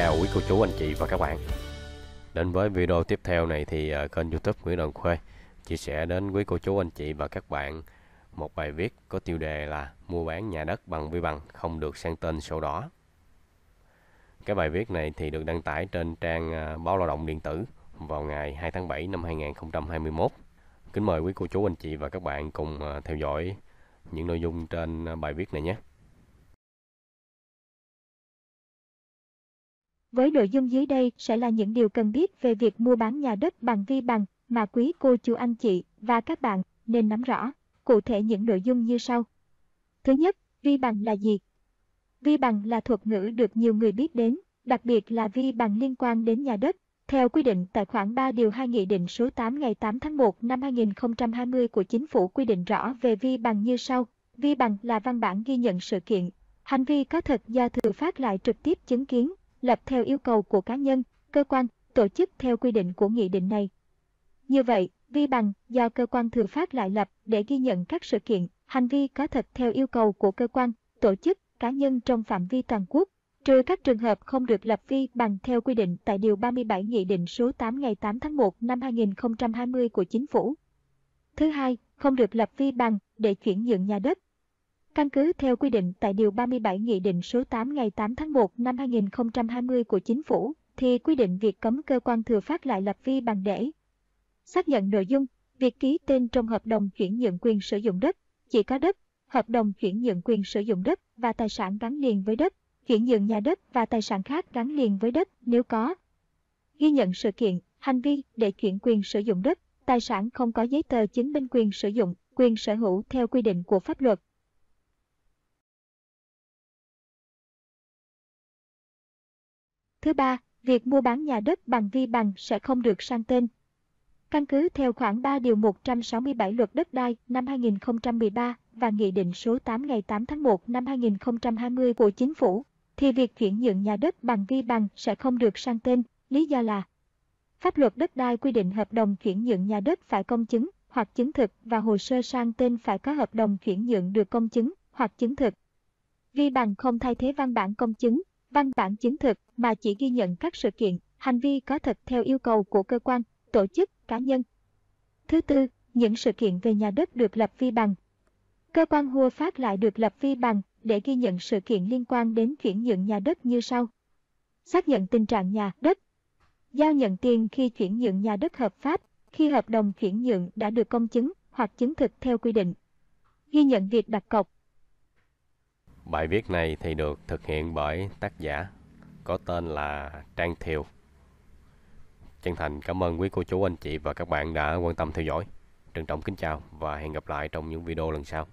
chào quý cô chú anh chị và các bạn đến với video tiếp theo này thì ờ, kênh youtube Nguyễn Đoàn Khuê chia sẻ đến quý cô chú anh chị và các bạn một bài viết có tiêu đề là mua bán nhà đất bằng vi bằng không được sang tên sổ đỏ cái bài viết này thì được đăng tải trên trang ờ, báo lao động điện tử vào ngày 2 tháng 7 năm 2021 kính mời quý cô chú anh chị và các bạn cùng ờ, theo dõi những nội dung trên bài viết này nhé Với nội dung dưới đây sẽ là những điều cần biết về việc mua bán nhà đất bằng vi bằng mà quý cô chú anh chị và các bạn nên nắm rõ. Cụ thể những nội dung như sau. Thứ nhất, vi bằng là gì? Vi bằng là thuật ngữ được nhiều người biết đến, đặc biệt là vi bằng liên quan đến nhà đất. Theo quy định tại khoản 3 điều 2 Nghị định số 8 ngày 8 tháng 1 năm 2020 của Chính phủ quy định rõ về vi bằng như sau. Vi bằng là văn bản ghi nhận sự kiện, hành vi có thật do thừa phát lại trực tiếp chứng kiến, lập theo yêu cầu của cá nhân, cơ quan, tổ chức theo quy định của nghị định này. Như vậy, vi bằng do cơ quan thừa phát lại lập để ghi nhận các sự kiện, hành vi có thật theo yêu cầu của cơ quan, tổ chức, cá nhân trong phạm vi toàn quốc, trừ các trường hợp không được lập vi bằng theo quy định tại Điều 37 Nghị định số 8 ngày 8 tháng 1 năm 2020 của Chính phủ. Thứ hai, không được lập vi bằng để chuyển nhượng nhà đất, Căn cứ theo quy định tại Điều 37 Nghị định số 8 ngày 8 tháng 1 năm 2020 của Chính phủ, thì quy định việc cấm cơ quan thừa phát lại lập vi bằng để xác nhận nội dung, việc ký tên trong hợp đồng chuyển nhượng quyền sử dụng đất, chỉ có đất, hợp đồng chuyển nhượng quyền sử dụng đất và tài sản gắn liền với đất, chuyển nhượng nhà đất và tài sản khác gắn liền với đất nếu có. Ghi nhận sự kiện, hành vi để chuyển quyền sử dụng đất, tài sản không có giấy tờ chứng minh quyền sử dụng, quyền sở hữu theo quy định của pháp luật. Thứ ba, việc mua bán nhà đất bằng vi bằng sẽ không được sang tên. Căn cứ theo khoảng 3 điều 167 luật đất đai năm 2013 và Nghị định số 8 ngày 8 tháng 1 năm 2020 của Chính phủ, thì việc chuyển nhượng nhà đất bằng vi bằng sẽ không được sang tên, lý do là Pháp luật đất đai quy định hợp đồng chuyển nhượng nhà đất phải công chứng hoặc chứng thực và hồ sơ sang tên phải có hợp đồng chuyển nhượng được công chứng hoặc chứng thực. Vi bằng không thay thế văn bản công chứng văn bản chứng thực mà chỉ ghi nhận các sự kiện, hành vi có thật theo yêu cầu của cơ quan, tổ chức, cá nhân. Thứ tư, những sự kiện về nhà đất được lập vi bằng. Cơ quan hua phát lại được lập vi bằng để ghi nhận sự kiện liên quan đến chuyển nhượng nhà đất như sau. Xác nhận tình trạng nhà đất. Giao nhận tiền khi chuyển nhượng nhà đất hợp pháp, khi hợp đồng chuyển nhượng đã được công chứng hoặc chứng thực theo quy định. Ghi nhận việc đặt cọc, Bài viết này thì được thực hiện bởi tác giả có tên là Trang Thiều. Chân thành cảm ơn quý cô chú anh chị và các bạn đã quan tâm theo dõi. Trân trọng kính chào và hẹn gặp lại trong những video lần sau.